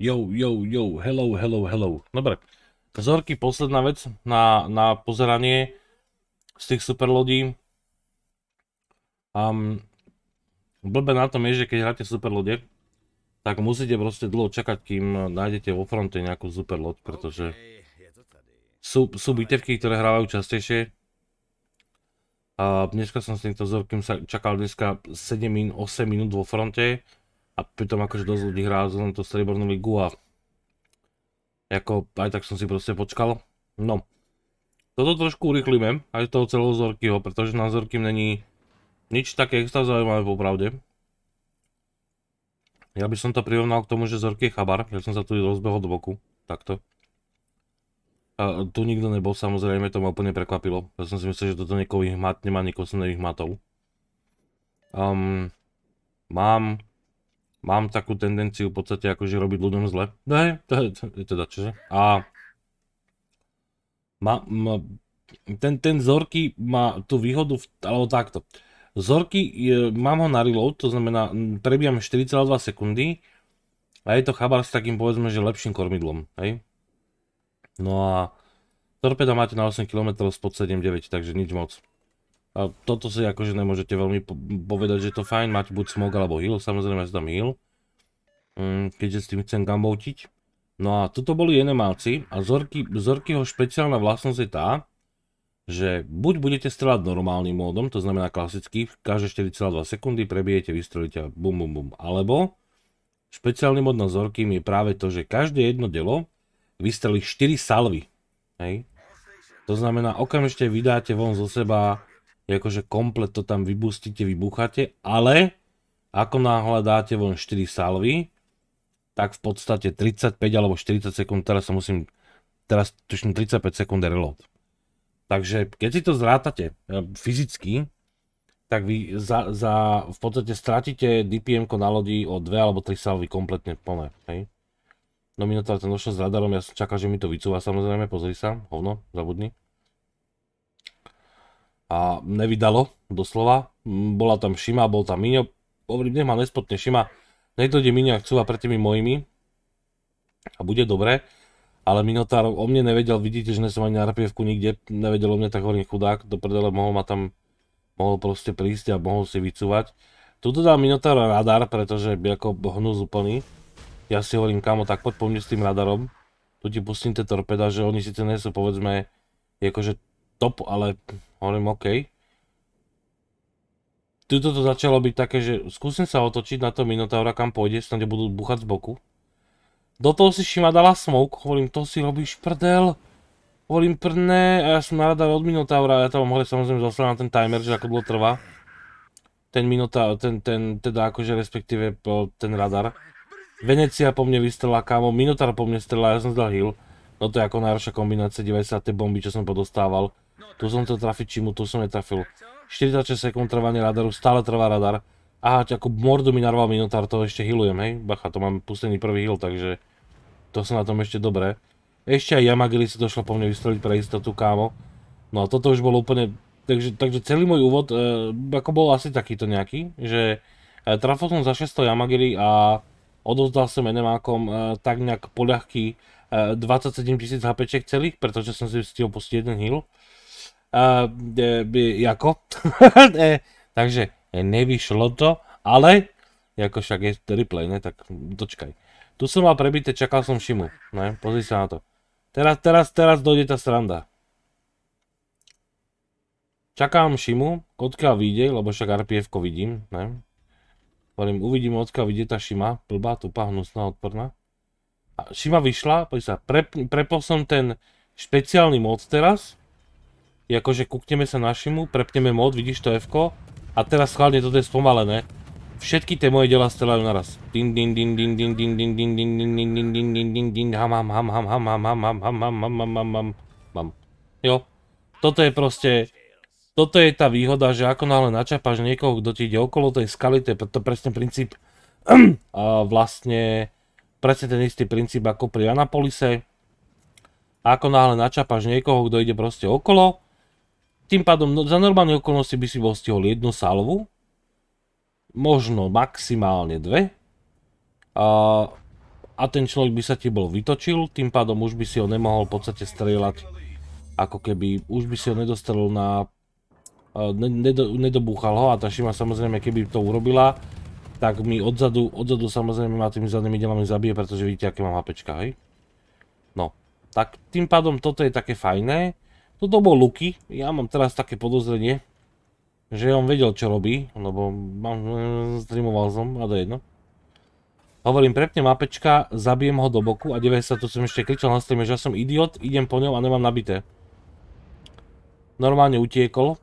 Yo, yo, yo, hello, hello, hello. Dobre. Zorky, posledná vec na, na pozeranie z tých superlodí. Um, blbe na tom je, že keď hráte lode, tak musíte proste dlho čakať, kým nájdete vo fronte nejakú super loď, pretože sú, sú bitevky, ktoré hrávajú častejšie. A dneska som s týmto Zorkým sa čakal dneska 7 min, 8 minút vo fronte a pritom akože dosť ľudí hrá za tú striebornú ligu a ako aj tak som si proste počkal. No, toto trošku urychlíme, aj toho celého Zorkyho, pretože na Zorkym není nič také extra zaujímavé popravde. Ja by som to prirovnal k tomu, že Zorky je chabar, ja som sa tu rozbehol do boku, takto. A tu nikto nebol, samozrejme, to ma úplne prekvapilo. Ja som si myslel, že toto niekoho vyhmat nemá, niekoho som nevyhmatol. Um, mám mám takú tendenciu v podstate akože robiť ľuďom zle. Ne, no to je teda čože. A ma, ma, ten, ten Zorky má tú výhodu, v, alebo takto. Zorky, je, mám ho na reload, to znamená, prebiam 4,2 sekundy a je to chabar s takým povedzme, že lepším kormidlom, hej. No a torpeda máte na 8 km spod 7,9, takže nič moc. A toto si akože nemôžete veľmi povedať, že je to fajn, mať buď smog alebo heal, samozrejme ja si tam heal. Mm, keďže s tým chcem gamboutiť. No a toto boli enemáci a Zorky, Zorkyho špeciálna vlastnosť je tá, že buď budete strelať normálnym módom, to znamená klasicky, každé 4,2 sekundy prebijete, vystrelíte a bum bum bum, alebo špeciálny mód na Zorkým je práve to, že každé jedno delo vystrelí 4 salvy, hej. To znamená, okamžite vydáte von zo seba že akože komplet to tam vybustíte, vybucháte, ale ako náhle dáte von 4 salvy, tak v podstate 35 alebo 40 sekúnd, teraz sa musím, teraz tuším 35 sekúnd reload. Takže keď si to zrátate eh, fyzicky, tak vy za, za v podstate stratíte DPM na lodi o 2 alebo 3 salvy kompletne plné, hej? No Minotaur ten došiel s radarom, ja som čakal, že mi to vycúva samozrejme, pozri sa, hovno, zabudni a nevydalo, doslova. Mm, bola tam Šima, bol tam Miňo. Hovorím, nech ma nespotne Šima. Nech dojde Miňo, ak súva pred tými mojimi. A bude dobre. Ale Minotár o mne nevedel, vidíte, že nie som ani na rapievku nikde, nevedel o mne, tak hovorím chudák, do predele mohol ma tam, mohol proste prísť a mohol si vycúvať. Tuto dal Minotár radar, pretože by ako hnus úplný. Ja si hovorím, kamo, tak poď po mne s tým radarom. Tu ti pustím tie torpeda, že oni síce nie sú, povedzme, akože top, ale hovorím OK. Tuto to začalo byť také, že skúsim sa otočiť na to Minotaura, kam pôjde, snáď budú buchať z boku. Do toho si Šima dala smoke, hovorím, to si robíš prdel. Hovorím, prné, a ja som na radar od Minotaura, ja tam hore samozrejme zaslal na ten timer, že ako dlho trvá. Ten Minotaur, ten, ten, teda akože respektíve ten radar. Venecia po mne vystrela, kámo, Minotaur po mne strela, ja som zdal heal. No to je ako najhoršia kombinácia, divaj sa na tie bomby, čo som podostával. No, tu som chcel trafiť Čimu, tu som netrafil. 46 sekúnd trvanie radaru, stále trvá radar. Aha, ako mordu mi narval minotár to ešte healujem, hej? Bacha, to mám pustený prvý heal, takže... To som na tom ešte dobré. Ešte aj Yamagiri si došla po mne vystreliť pre istotu, kámo. No a toto už bolo úplne... Takže, takže celý môj úvod e, ako bol asi takýto nejaký, že e, trafil som za 600 Yamagiri a odovzdal som enemákom e, tak nejak poľahký e, 27 000 HP celých, pretože som si stihol pustiť jeden heal uh, jako. E, takže e, nevyšlo to, ale ako však je replay, ne, tak dočkaj. Tu som mal prebité, čakal som Šimu, ne, pozri sa na to. Teraz, teraz, teraz dojde tá sranda. Čakám Šimu, odkiaľ vyjde, lebo však RPF-ko vidím, ne. Hovorím, uvidím, odkiaľ vyjde tá Šima, plbá, tupá, hnusná, odporná. A Šima vyšla, pozri sa, prep, prepol som ten špeciálny mod teraz, akože kúkneme sa našimu, prepneme mod, vidíš to F-ko a teraz chladne toto je spomalené. Všetky tie moje dela strelajú naraz. Din din din din din din din din din din din din din din din din ham ham ham ham ham ham ham ham ham ham ham ham ham ham ham Jo, toto je proste, toto je tá výhoda, že ako náhle načapáš niekoho, kto ti ide okolo tej skaly, to je to presne princíp, a vlastne presne ten istý princíp ako pri Anapolise, ako náhle načapáš niekoho, kto ide proste okolo, tým pádom no, za normálne okolnosti by si bol stihol jednu salvu, možno maximálne dve. A, a ten človek by sa ti bol vytočil, tým pádom už by si ho nemohol v podstate strieľať, ako keby, už by si ho nedostrel na... Ne, nedo, nedobúchal ho a tá šima samozrejme, keby to urobila, tak mi odzadu, odzadu samozrejme ma tými zadnými delami zabije, pretože vidíte, aké mám HPčka, hej? No, tak tým pádom toto je také fajné. Toto bol Luky, ja mám teraz také podozrenie, že on vedel, čo robí, lebo mám, eh, streamoval som, a to jedno. Hovorím, prepnem mapečka, zabijem ho do boku a 90 tu som ešte kričal na streame, že ja som idiot, idem po ňom a nemám nabité. Normálne utiekol.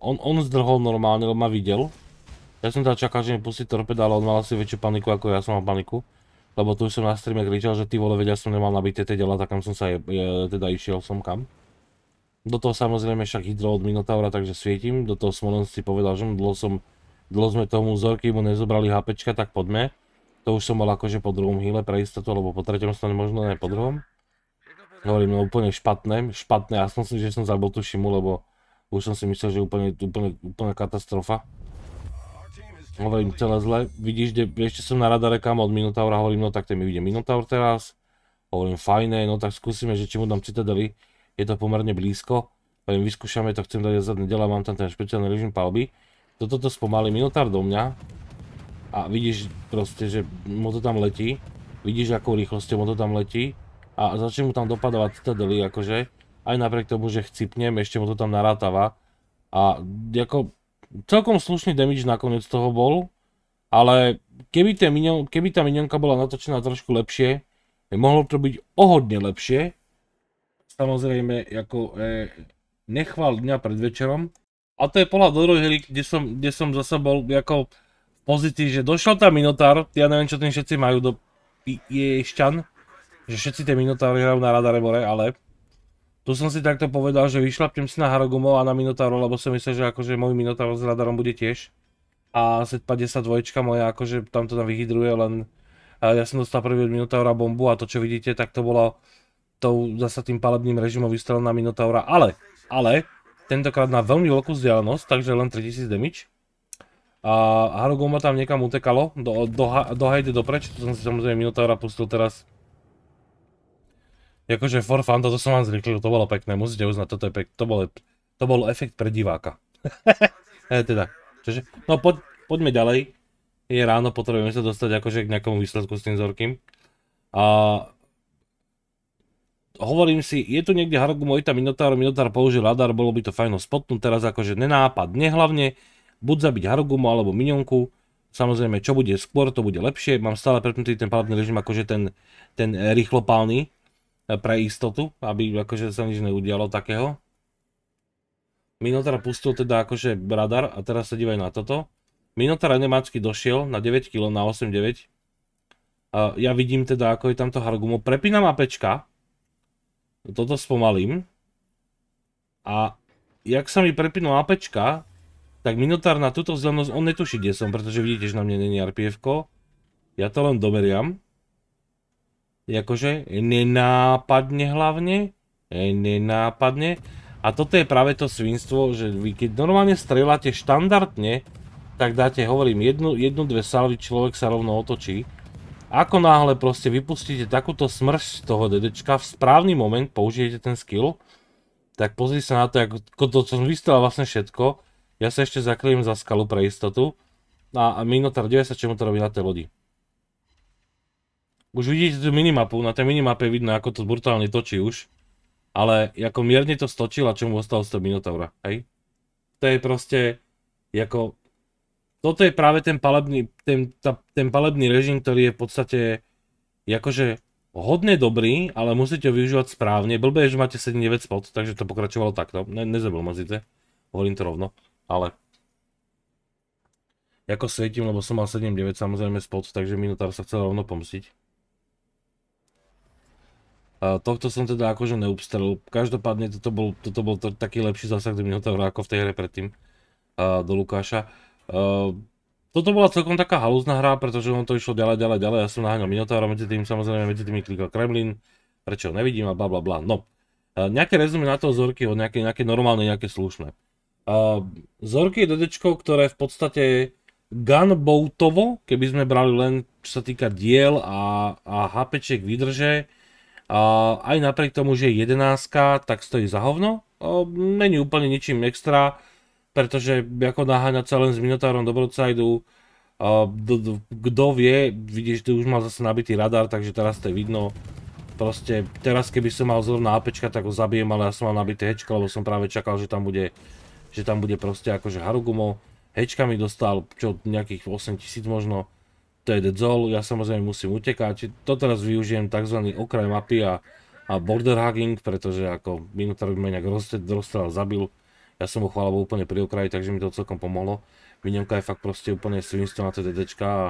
On, on zdrhol normálne, lebo ma videl. Ja som teda čakal, že mi pustí torpeda, ale on mal asi väčšiu paniku ako ja som mal paniku. Lebo tu som na streame kričal, že ty vole vedia som nemal nabité tie dela, tak kam som sa je, je, teda išiel som kam. Do toho samozrejme však hydro od Minotaura, takže svietim. Do toho Smolensk si povedal, že dlho, som, dlho sme tomu vzorky mu nezobrali HP, tak poďme. To už som bol akože po druhom hýle pre istotu, lebo po treťom stane možno, ne po druhom. Hovorím, no úplne špatné, špatné, ja som si, že som zabil tú šimu, lebo už som si myslel, že úplne, úplne, úplne katastrofa. Hovorím celé zle, vidíš, kde, ešte som na radare kam od Minotaura, hovorím, no tak ten mi vyjde Minotaur teraz. Hovorím, fajné, no tak skúsime, že či mu dám citadeli je to pomerne blízko. Hovorím, vyskúšame to, chcem dať zadné dela, mám tam ten špeciálny režim palby. Toto to spomalí Minotaur do mňa. A vidíš proste, že mu to tam letí. Vidíš, akou rýchlosťou mu to tam letí. A začne mu tam dopadovať deli, akože. Aj napriek tomu, že chcipnem, ešte mu to tam narátava. A ako, celkom slušný damage nakoniec toho bol. Ale keby, minion, keby tá minionka bola natočená trošku lepšie, mohlo to byť ohodne lepšie samozrejme ako e, nechvál dňa pred večerom. A to je pohľad do rohy, kde som, kde som zase bol ako v pozícii, že došiel tam Minotár, ja neviem čo tým všetci majú do Ješťan, že všetci tie Minotáry hrajú na radare bore, ale tu som si takto povedal, že vyšlapnem si na Harogumov a na Minotauro, lebo som myslel, že akože môj minotár s radarom bude tiež. A Z52 moja akože tam to tam vyhydruje, len e, ja som dostal prvý od Minotaura bombu a to čo vidíte, tak to bolo tou, zasa tým palebným režimom vystrelená Minotaura, ale, ale, tentokrát na veľmi veľkú vzdialenosť, takže len 3000 damage. A Harugoma tam niekam utekalo, do, do, do hajde dopreč, to som si samozrejme Minotaura pustil teraz. Jakože for fun, toto som vám zvyklil, to bolo pekné, musíte uznať, toto je pek, to bol, to bol efekt pre diváka. E, teda, čože, no poď, poďme ďalej. Je ráno, potrebujeme sa dostať akože k nejakomu výsledku s tým Zorkým. A hovorím si, je tu niekde Hargumojita Minotaur, Minotaur použil radar, bolo by to fajno spotnúť teraz akože nenápadne hlavne, buď zabiť Hargumu alebo Minionku, samozrejme čo bude skôr, to bude lepšie, mám stále prepnutý ten palebný režim, akože ten, ten rýchlopálny e, pre istotu, aby akože sa nič neudialo takého. Minotaur pustil teda akože radar a teraz sa dívaj na toto. Minotaur nemácky došiel na 9 kg, na 8,9. Uh, e, ja vidím teda, ako je tamto Hargumo. Prepínam APčka, toto spomalím. A jak sa mi prepínula apečka, tak Minotár na túto vzdialenosť, on netuší, kde som, pretože vidíte, že na mne není rpf Ja to len domeriam. Jakože, nenápadne hlavne. Nenápadne. A toto je práve to svinstvo, že vy keď normálne strieľate štandardne, tak dáte, hovorím, jednu, jednu dve salvy, človek sa rovno otočí. Ako náhle proste vypustíte takúto smrš z toho dedečka, v správny moment použijete ten skill, tak pozri sa na to, ako to som vystrel vlastne všetko. Ja sa ešte zakrývim za skalu pre istotu. No a, Minotaur 90, mu to robí na tej lodi. Už vidíte tú minimapu, na tej minimape je vidno, ako to brutálne točí už. Ale ako mierne to stočil a mu ostalo z toho Minotaura, hej? To je proste, ako toto je práve ten palebný, ten, tá, ten palebný režim, ktorý je v podstate akože hodne dobrý, ale musíte ho využívať správne. Blbé je, že máte 7-9 spot, takže to pokračovalo takto. Ne, nezabil ma zice, hovorím to rovno, ale Jako svietím, lebo som mal 7-9 samozrejme spot, takže minutár sa chcel rovno pomstiť. A tohto som teda akože neupstrel. Každopádne toto bol, toto bol to, taký lepší zásah do Minotaura ako v tej hre predtým a, do Lukáša. Eh, toto bola celkom taká halúzna hra, pretože on to išlo ďalej, ďalej, ďalej. Ja som naháňal a medzi tým, samozrejme medzi tým klikal Kremlin, prečo ho nevidím a bla bla bla. No, eh, nejaké rezumy na to Zorky od nejaké, nejaké normálne, nejaké slušné. Eh, Zorky je dedečko, ktoré v podstate gunboatovo, keby sme brali len čo sa týka diel a, a HPček výdrže, aj napriek tomu, že je jedenáska, tak stojí za hovno. není úplne ničím extra pretože ako naháňať sa len s Minotárom do Broadsideu, kto vie, vidíš, že už mal zase nabitý radar, takže teraz to je vidno. Proste teraz keby som mal zrovna APčka, tak ho zabijem, ale ja som mal nabité hečka, lebo som práve čakal, že tam bude, že tam bude proste akože Harugumo. Hečka mi dostal, čo nejakých 8000 možno. To je Dedzol, ja samozrejme musím utekať. To teraz využijem tzv. okraj mapy a, a border hugging, pretože ako Minotaur by ma nejak rozstrel, zabil ja som ho chvála úplne pri okraji, takže mi to celkom pomohlo. Výnemka je fakt proste úplne svinstvo na CDDčka a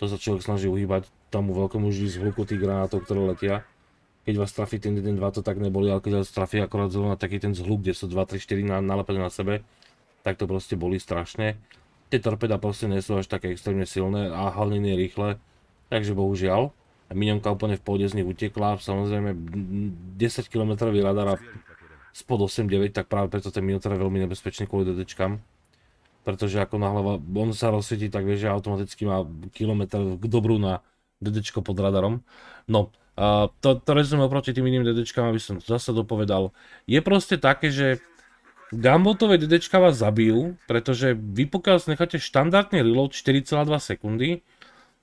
to sa človek snaží uhýbať tomu veľkomu z zvuku tých granátov, ktoré letia. Keď vás trafí ten 1-2 to tak neboli, ale keď vás trafí akorát zrovna taký ten zhluk, kde sú 2-3-4 nalepené na sebe, tak to proste boli strašne. Tie torpeda proste nie sú až také extrémne silné a hlavne nie rýchle, takže bohužiaľ. Minionka úplne v pôde z nich utekla, samozrejme 10 km radar a spod 8-9, tak práve preto ten minotaur je veľmi nebezpečný kvôli DDčkám. Pretože ako hlava, on sa rozsvietí, tak vieš, že automaticky má kilometr k dobru na DDčko pod radarom. No, uh, to, to oproti tým iným DDčkám, aby som to zase dopovedal. Je proste také, že Gambotové DDčka vás zabijú, pretože vy pokiaľ necháte štandardný reload 4,2 sekundy,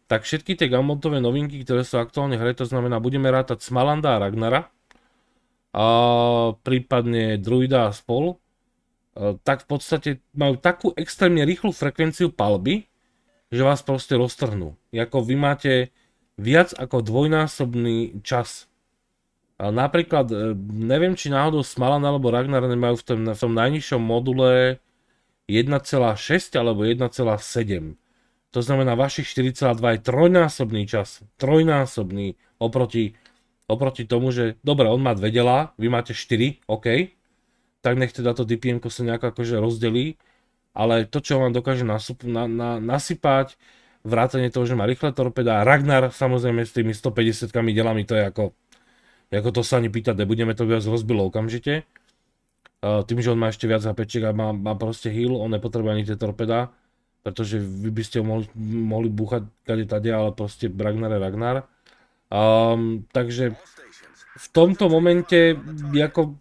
tak všetky tie Gambotové novinky, ktoré sú aktuálne hre, to znamená budeme rátať Smalanda a Ragnara, prípadne druida a spol, tak v podstate majú takú extrémne rýchlu frekvenciu palby, že vás proste roztrhnú. Jako vy máte viac ako dvojnásobný čas. napríklad, e, neviem či náhodou Smalan alebo Ragnar nemajú v tom, v tom najnižšom module 1,6 alebo 1,7. To znamená, vašich 4,2 je trojnásobný čas. Trojnásobný oproti oproti tomu, že dobre, on má dve delá, vy máte 4, OK, tak nech teda to dpm sa nejako akože rozdelí, ale to, čo vám dokáže nasup, na, na, nasypať, vrátanie toho, že má rýchle torpeda Ragnar samozrejme s tými 150 delami, to je ako, ako to sa ani pýtať, nebudeme to viac rozbilo okamžite. Uh, tým, že on má ešte viac HP a má, má proste heal, on nepotrebuje ani tie torpeda, pretože vy by ste ho mohli, mohli búchať kade tade, ale proste Ragnar je Ragnar. Um, takže v tomto momente, ako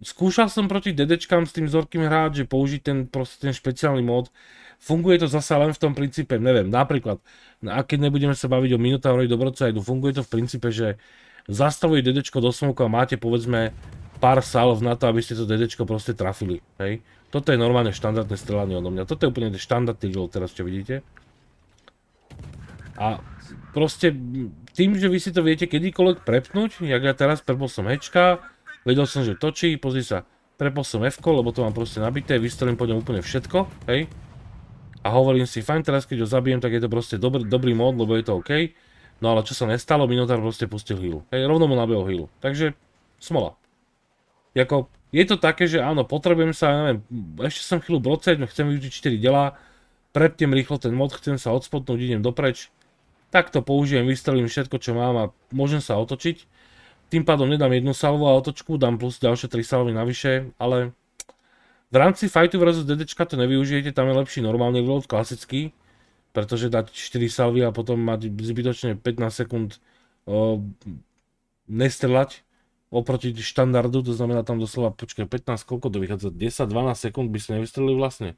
skúšal som proti dedečkám s tým zorkým hráť, že použiť ten, proste ten špeciálny mod. Funguje to zasa len v tom princípe, neviem, napríklad, a keď nebudeme sa baviť o Minotaurovi Dobrocajdu, funguje to v princípe, že zastavuje dedečko do smoku a máte povedzme pár salv na to, aby ste to dedečko proste trafili, hej. Toto je normálne štandardné strelanie odo mňa, toto je úplne štandardný drill teraz, čo vidíte. A proste tým, že vy si to viete kedykoľvek prepnúť, jak ja teraz prepol som hečka, vedel som, že točí, pozri sa, prepol som F, lebo to mám proste nabité, vystrelím po ňom úplne všetko, hej. A hovorím si, fajn, teraz keď ho zabijem, tak je to proste dobrý, dobrý mod, lebo je to OK. No ale čo sa nestalo, Minotaur proste pustil heal. Hej, rovno mu nabehol heal. Takže, smola. Jako, je to také, že áno, potrebujem sa, neviem, ešte som chvíľu brocať, chcem využiť 4 dela, prepnem rýchlo ten mod, chcem sa odspotnúť, idem dopreč, Takto použijem, vystrelím všetko, čo mám a môžem sa otočiť. Tým pádom nedám jednu salvu a otočku, dám plus ďalšie 3 salvy navyše, ale v rámci fightu vs. DD to nevyužijete, tam je lepší normálny reload klasický, pretože dať 4 salvy a potom mať zbytočne 15 sekúnd nestrelať oproti štandardu, to znamená tam doslova, počkaj, 15, koľko to vychádza? 10-12 sekúnd by ste nevystrelili vlastne.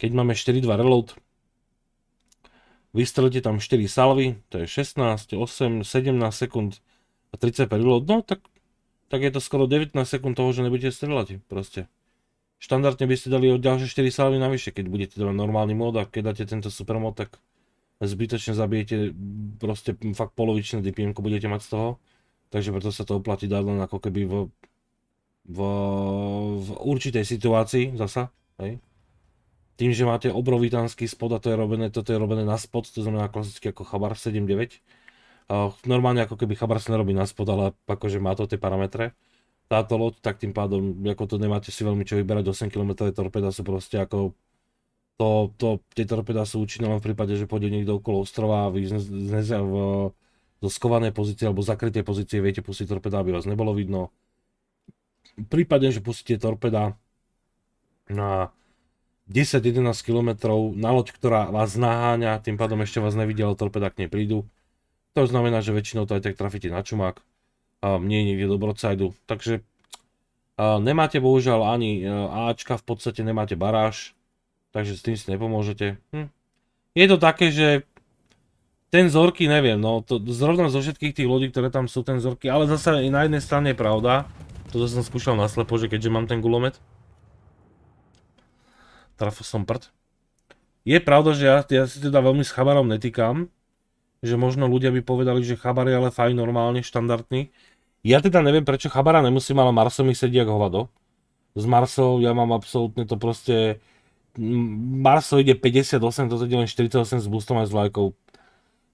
Keď máme 4-2 reload, vystrelíte tam 4 salvy, to je 16, 8, 17 sekúnd a 30 per no tak, tak je to skoro 19 sekúnd toho, že nebudete strelať proste. Štandardne by ste dali o ďalšie 4 salvy navyše, keď budete teda normálny mod a keď dáte tento super mod, tak zbytočne zabijete proste fakt polovičné dpm budete mať z toho. Takže preto sa to oplatí dať len ako keby v, v, v určitej situácii zasa, hej, tým, že máte obrovitánsky spod a to je robené, toto je robené na spod, to znamená klasicky ako chabar 7.9. normálne ako keby chabar sa nerobí na spod, ale akože má to tie parametre. Táto loď, tak tým pádom, ako to nemáte si veľmi čo vyberať, 8 km torpeda sú proste ako to, to, tie torpeda sú účinné len v prípade, že pôjde niekto okolo ostrova a vy z, v, do skovanej pozície alebo zakryté pozície viete pustiť torpeda, aby vás nebolo vidno. V prípade, že pustíte torpeda na no 10-11 km na loď, ktorá vás naháňa, tým pádom ešte vás nevidia, ale torpeda k nej prídu. To znamená, že väčšinou to aj tak trafíte na čumák, um, nie niekde do broadside, takže uh, nemáte bohužiaľ ani uh, Ačka, v podstate nemáte baráž, takže s tým si nepomôžete. Hm. Je to také, že ten Zorky neviem, no to zrovna zo všetkých tých lodí, ktoré tam sú, ten Zorky, ale zase na jednej strane je pravda, toto som skúšal naslepo, že keďže mám ten gulomet, Trafil som prd. Je pravda, že ja, ja si teda veľmi s chabarom netýkam, že možno ľudia by povedali, že chabar je ale fajn, normálne, štandardný. Ja teda neviem, prečo chabara nemusím, ale Marso mi sedí ako hovado. S Marsou ja mám absolútne to proste... Marso ide 58, toto ide len 48 s boostom aj s vlajkou.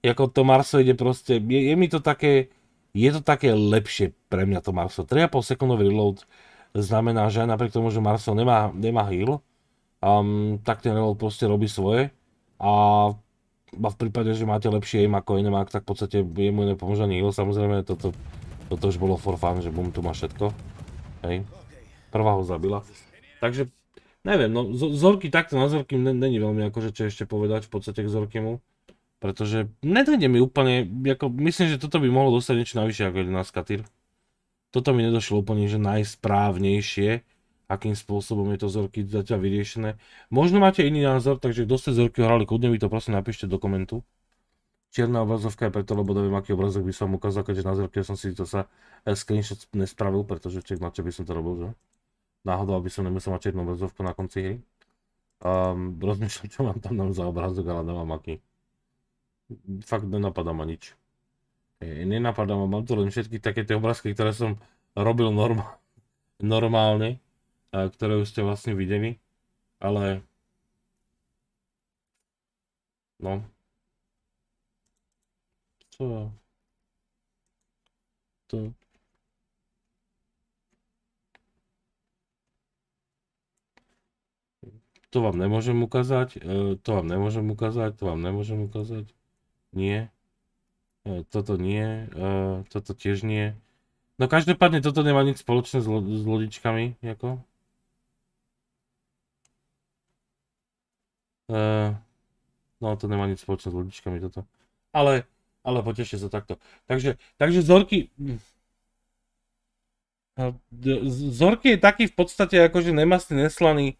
Jako to Marso ide proste... Je, je mi to také... Je to také lepšie pre mňa to Marso. 3,5 sekundový reload znamená, že aj napriek tomu, že Marso nemá, nemá heal, um, tak ten Revolt proste robí svoje a, a v prípade, že máte lepšie aim ako iné tak v podstate mu nepomôže ani heal, samozrejme toto, toto už bolo for fun, že bum, tu má všetko, hej, prvá ho zabila, takže neviem, no Zorky takto na Zorky není veľmi akože čo ešte povedať v podstate k zorkymu, pretože nedojde mi úplne, ako, myslím, že toto by mohlo dostať niečo navyše ako 11 katýr. Toto mi nedošlo úplne, že najsprávnejšie akým spôsobom je to Zorky zatiaľ vyriešené. Možno máte iný názor, takže kto ste Zorky hrali, kľudne mi to prosím napíšte do komentu. Čierna obrazovka je preto, lebo neviem, aký obrazok by som ukázal, keďže na Zorky som si to sa screenshot nespravil, pretože ček na čo by som to robil, že? Náhodou, aby som nemusel mať čiernu obrazovku na konci hry. Um, rozmýšľam, čo mám tam za obrazok, ale nemám aký. Fakt nenapadá ma nič. E, nenapadá ma, mám tu len všetky také tie obrázky, ktoré som robil normálne ktoré už ste vlastne videli, ale no. To... To... To vám nemôžem ukázať, e, to vám nemôžem ukázať, to vám nemôžem ukázať. Nie. E, toto nie, e, toto tiež nie. No každopádne toto nemá nič spoločné s, s lodičkami, ako. Eh, no to nemá nič spoločné s ľudičkami toto. Ale, ale potešie sa takto. Takže, takže Zorky... Hm, hm, eh, Zorky je taký v podstate akože nemastný, neslaný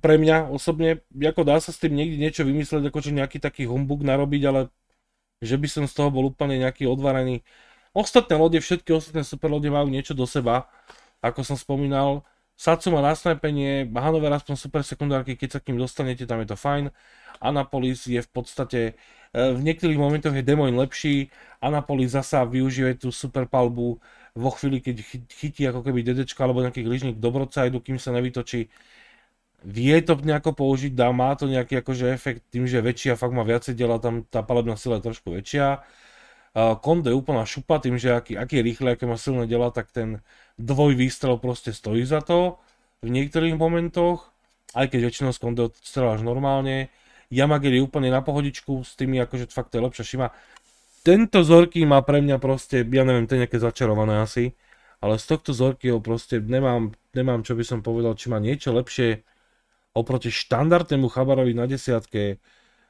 pre mňa osobne, ako dá sa s tým niekde niečo vymyslieť, akože nejaký taký humbug narobiť, ale že by som z toho bol úplne nejaký odvarený. Ostatné lode, všetky ostatné lode majú niečo do seba, ako som spomínal, Satsuma na snajpenie, Hanover aspoň super sekundárky, keď sa k ním dostanete, tam je to fajn. Anapolis je v podstate, e, v niektorých momentoch je Demoin lepší, Anapolis zasa využíva tú super palbu vo chvíli, keď chytí ako keby dedečka alebo nejaký lyžník dobrodcajdu, kým sa nevytočí. Vie to nejako použiť, dá, má to nejaký akože efekt tým, že je väčšia, fakt má viacej diela, tam tá palebná sila je trošku väčšia Kondo je úplná šupa tým, že aký, aký je rýchle, aké má silné dela, tak ten dvoj výstrel proste stojí za to v niektorých momentoch, aj keď väčšinou z Kondo streláš normálne. Yamagiri je úplne na pohodičku s tými, akože fakt to je lepšia šima. Tento Zorky má pre mňa proste, ja neviem, to je nejaké začarované asi, ale z tohto Zorkyho proste nemám, nemám, čo by som povedal, či má niečo lepšie oproti štandardnému Chabarovi na desiatke,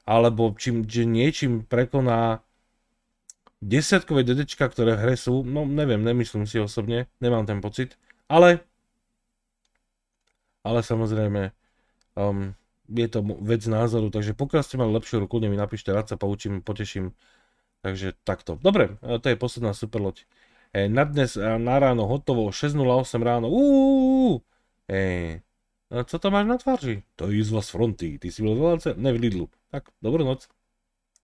alebo čím, že niečím prekoná desiatkové dedečka, ktoré v hre sú, no neviem, nemyslím si osobne, nemám ten pocit, ale, ale samozrejme, um, je to vec názoru, takže pokiaľ ste mali lepšiu ruku, mi napíšte, rád sa poučím, poteším, takže takto. Dobre, e, to je posledná superloď. E, na dnes, e, na ráno, hotovo, 6.08 ráno, uuuu, e, e, co to máš na tvarži? To je z vás fronty, ty si bol v Lidlu. Tak, dobrú noc.